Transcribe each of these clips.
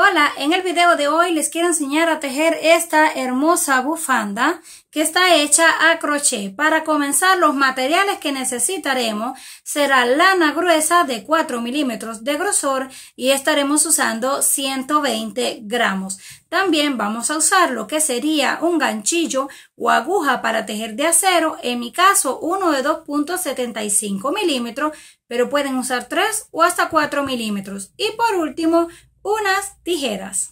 Hola, en el video de hoy les quiero enseñar a tejer esta hermosa bufanda que está hecha a crochet. Para comenzar los materiales que necesitaremos será lana gruesa de 4 milímetros de grosor y estaremos usando 120 gramos. También vamos a usar lo que sería un ganchillo o aguja para tejer de acero, en mi caso uno de 2.75 milímetros, pero pueden usar 3 o hasta 4 milímetros. Y por último unas tijeras.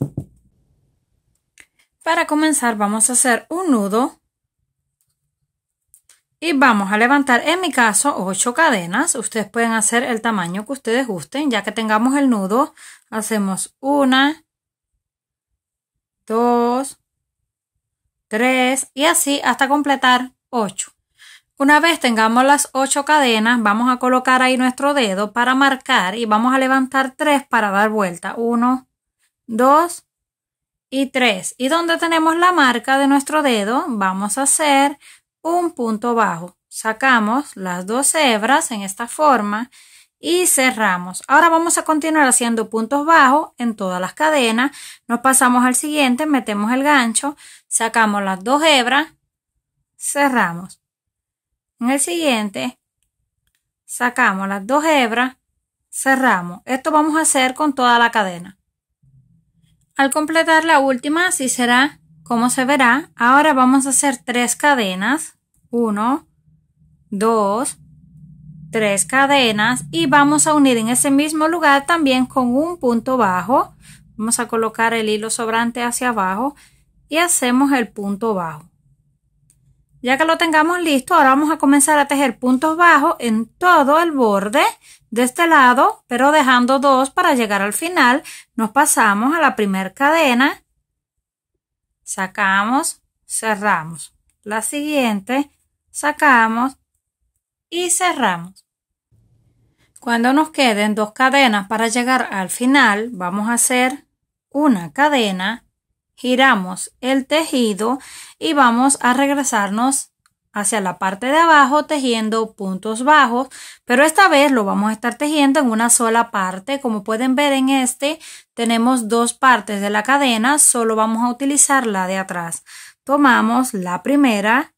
Para comenzar vamos a hacer un nudo y vamos a levantar en mi caso 8 cadenas. Ustedes pueden hacer el tamaño que ustedes gusten. Ya que tengamos el nudo, hacemos una, 2, 3 y así hasta completar 8. Una vez tengamos las ocho cadenas, vamos a colocar ahí nuestro dedo para marcar y vamos a levantar tres para dar vuelta. Uno, dos y tres. Y donde tenemos la marca de nuestro dedo, vamos a hacer un punto bajo. Sacamos las dos hebras en esta forma y cerramos. Ahora vamos a continuar haciendo puntos bajos en todas las cadenas. Nos pasamos al siguiente, metemos el gancho, sacamos las dos hebras, cerramos. En el siguiente, sacamos las dos hebras, cerramos. Esto vamos a hacer con toda la cadena. Al completar la última, así será como se verá. Ahora vamos a hacer tres cadenas. uno dos tres cadenas y vamos a unir en ese mismo lugar también con un punto bajo. Vamos a colocar el hilo sobrante hacia abajo y hacemos el punto bajo. Ya que lo tengamos listo, ahora vamos a comenzar a tejer puntos bajos en todo el borde de este lado, pero dejando dos para llegar al final. Nos pasamos a la primera cadena, sacamos, cerramos. La siguiente, sacamos y cerramos. Cuando nos queden dos cadenas para llegar al final, vamos a hacer una cadena, giramos el tejido y vamos a regresarnos hacia la parte de abajo tejiendo puntos bajos, pero esta vez lo vamos a estar tejiendo en una sola parte. Como pueden ver en este, tenemos dos partes de la cadena, solo vamos a utilizar la de atrás. Tomamos la primera,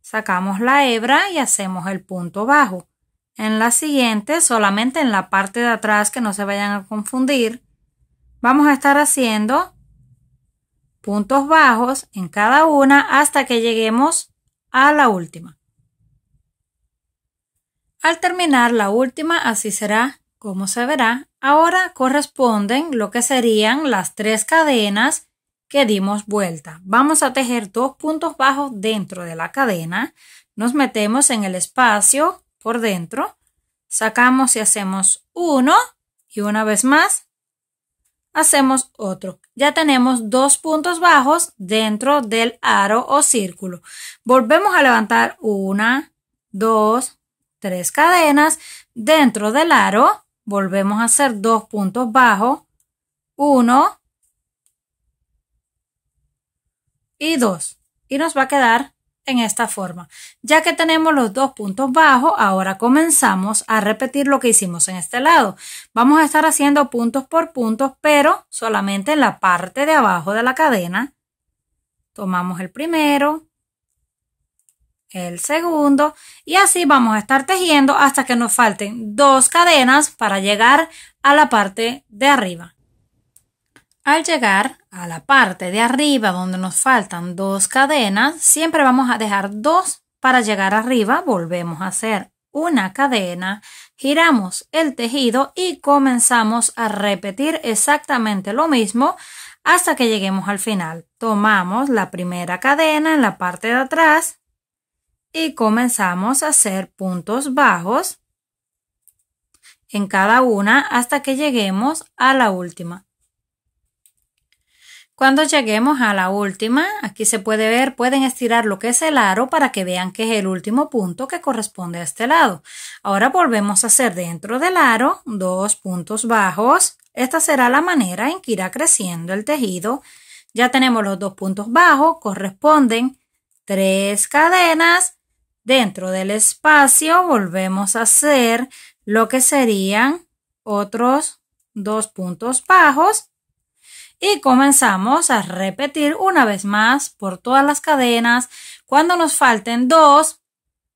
sacamos la hebra y hacemos el punto bajo. En la siguiente, solamente en la parte de atrás, que no se vayan a confundir, vamos a estar haciendo puntos bajos en cada una hasta que lleguemos a la última. Al terminar la última, así será como se verá, ahora corresponden lo que serían las tres cadenas que dimos vuelta. Vamos a tejer dos puntos bajos dentro de la cadena, nos metemos en el espacio por dentro, sacamos y hacemos uno y una vez más hacemos otro. Ya tenemos dos puntos bajos dentro del aro o círculo. Volvemos a levantar una, dos, tres cadenas dentro del aro. Volvemos a hacer dos puntos bajos. Uno y dos. Y nos va a quedar en esta forma. Ya que tenemos los dos puntos bajos, ahora comenzamos a repetir lo que hicimos en este lado. Vamos a estar haciendo puntos por puntos, pero solamente en la parte de abajo de la cadena. Tomamos el primero, el segundo y así vamos a estar tejiendo hasta que nos falten dos cadenas para llegar a la parte de arriba. Al llegar a la parte de arriba donde nos faltan dos cadenas, siempre vamos a dejar dos para llegar arriba, volvemos a hacer una cadena, giramos el tejido y comenzamos a repetir exactamente lo mismo hasta que lleguemos al final. Tomamos la primera cadena en la parte de atrás y comenzamos a hacer puntos bajos en cada una hasta que lleguemos a la última. Cuando lleguemos a la última, aquí se puede ver, pueden estirar lo que es el aro para que vean que es el último punto que corresponde a este lado. Ahora volvemos a hacer dentro del aro dos puntos bajos. Esta será la manera en que irá creciendo el tejido. Ya tenemos los dos puntos bajos, corresponden tres cadenas. Dentro del espacio volvemos a hacer lo que serían otros dos puntos bajos y comenzamos a repetir una vez más por todas las cadenas. Cuando nos falten dos,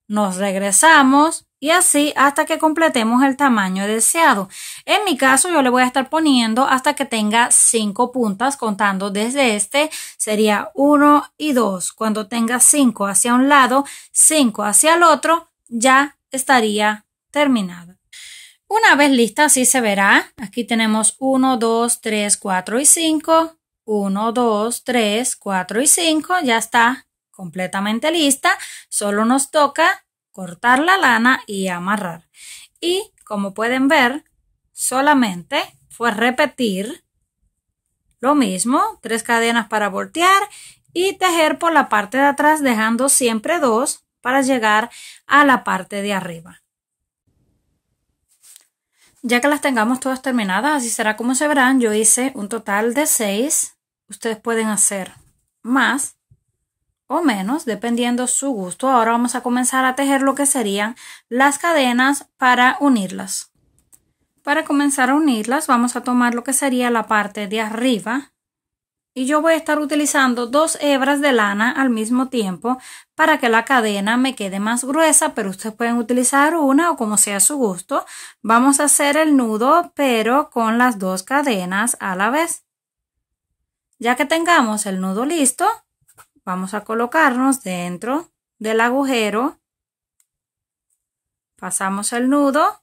nos regresamos y así hasta que completemos el tamaño deseado. En mi caso yo le voy a estar poniendo hasta que tenga cinco puntas contando desde este sería uno y dos. Cuando tenga cinco hacia un lado, cinco hacia el otro, ya estaría terminada. Una vez lista, así se verá. Aquí tenemos 1, 2, 3, 4 y 5. 1, 2, 3, 4 y 5. Ya está completamente lista. Solo nos toca cortar la lana y amarrar. Y como pueden ver, solamente fue repetir lo mismo, tres cadenas para voltear y tejer por la parte de atrás dejando siempre dos para llegar a la parte de arriba. Ya que las tengamos todas terminadas, así será como se verán. Yo hice un total de 6. Ustedes pueden hacer más o menos, dependiendo su gusto. Ahora vamos a comenzar a tejer lo que serían las cadenas para unirlas. Para comenzar a unirlas, vamos a tomar lo que sería la parte de arriba y yo voy a estar utilizando dos hebras de lana al mismo tiempo para que la cadena me quede más gruesa, pero ustedes pueden utilizar una o como sea a su gusto. Vamos a hacer el nudo, pero con las dos cadenas a la vez. Ya que tengamos el nudo listo, vamos a colocarnos dentro del agujero, pasamos el nudo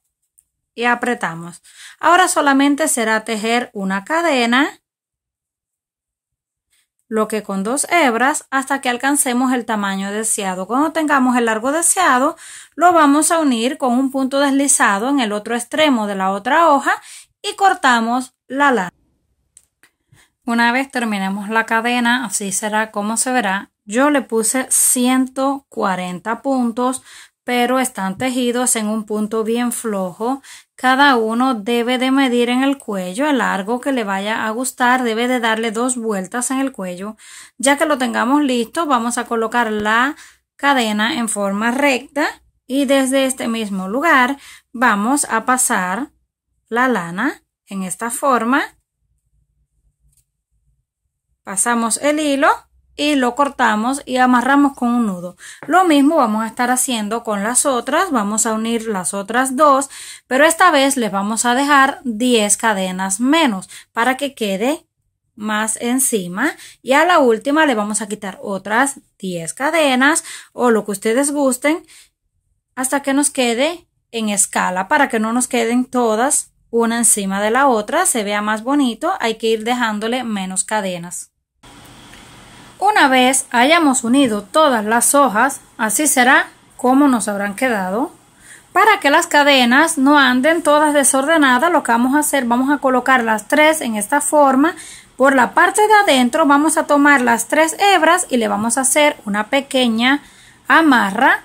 y apretamos. Ahora solamente será tejer una cadena lo que con dos hebras hasta que alcancemos el tamaño deseado. Cuando tengamos el largo deseado, lo vamos a unir con un punto deslizado en el otro extremo de la otra hoja y cortamos la lana. Una vez terminemos la cadena, así será como se verá. Yo le puse 140 puntos pero están tejidos en un punto bien flojo. Cada uno debe de medir en el cuello el largo que le vaya a gustar, debe de darle dos vueltas en el cuello. Ya que lo tengamos listo, vamos a colocar la cadena en forma recta y desde este mismo lugar vamos a pasar la lana en esta forma. Pasamos el hilo y lo cortamos y amarramos con un nudo. Lo mismo vamos a estar haciendo con las otras, vamos a unir las otras dos, pero esta vez le vamos a dejar 10 cadenas menos para que quede más encima y a la última le vamos a quitar otras 10 cadenas o lo que ustedes gusten hasta que nos quede en escala para que no nos queden todas una encima de la otra, se vea más bonito, hay que ir dejándole menos cadenas. Una vez hayamos unido todas las hojas, así será como nos habrán quedado. Para que las cadenas no anden todas desordenadas, lo que vamos a hacer, vamos a colocar las tres en esta forma. Por la parte de adentro vamos a tomar las tres hebras y le vamos a hacer una pequeña amarra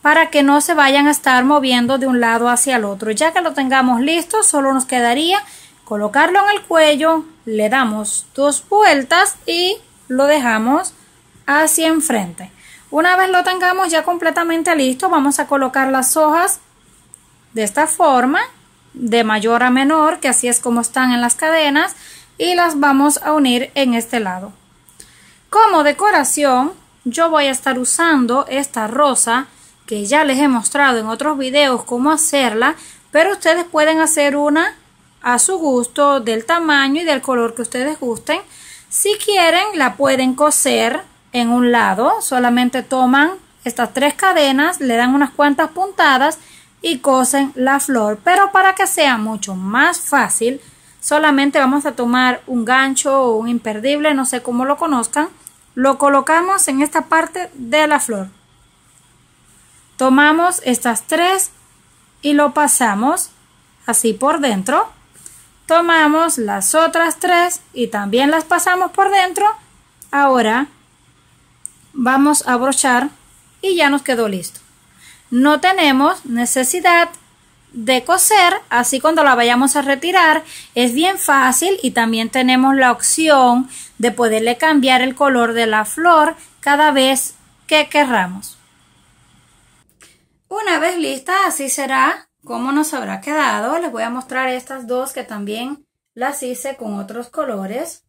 para que no se vayan a estar moviendo de un lado hacia el otro. Ya que lo tengamos listo, solo nos quedaría colocarlo en el cuello, le damos dos vueltas y lo dejamos hacia enfrente. Una vez lo tengamos ya completamente listo, vamos a colocar las hojas de esta forma, de mayor a menor, que así es como están en las cadenas, y las vamos a unir en este lado. Como decoración, yo voy a estar usando esta rosa que ya les he mostrado en otros videos cómo hacerla, pero ustedes pueden hacer una a su gusto, del tamaño y del color que ustedes gusten. Si quieren, la pueden coser en un lado, solamente toman estas tres cadenas, le dan unas cuantas puntadas y cosen la flor, pero para que sea mucho más fácil, solamente vamos a tomar un gancho o un imperdible, no sé cómo lo conozcan, lo colocamos en esta parte de la flor. Tomamos estas tres y lo pasamos así por dentro tomamos las otras tres y también las pasamos por dentro. Ahora vamos a brochar y ya nos quedó listo. No tenemos necesidad de coser, así cuando la vayamos a retirar es bien fácil y también tenemos la opción de poderle cambiar el color de la flor cada vez que querramos. Una vez lista, así será cómo nos habrá quedado. Les voy a mostrar estas dos que también las hice con otros colores.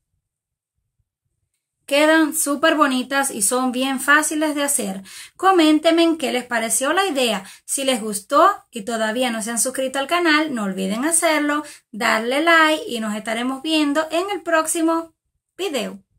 Quedan súper bonitas y son bien fáciles de hacer. Coméntenme qué les pareció la idea. Si les gustó y todavía no se han suscrito al canal, no olviden hacerlo, darle like y nos estaremos viendo en el próximo video.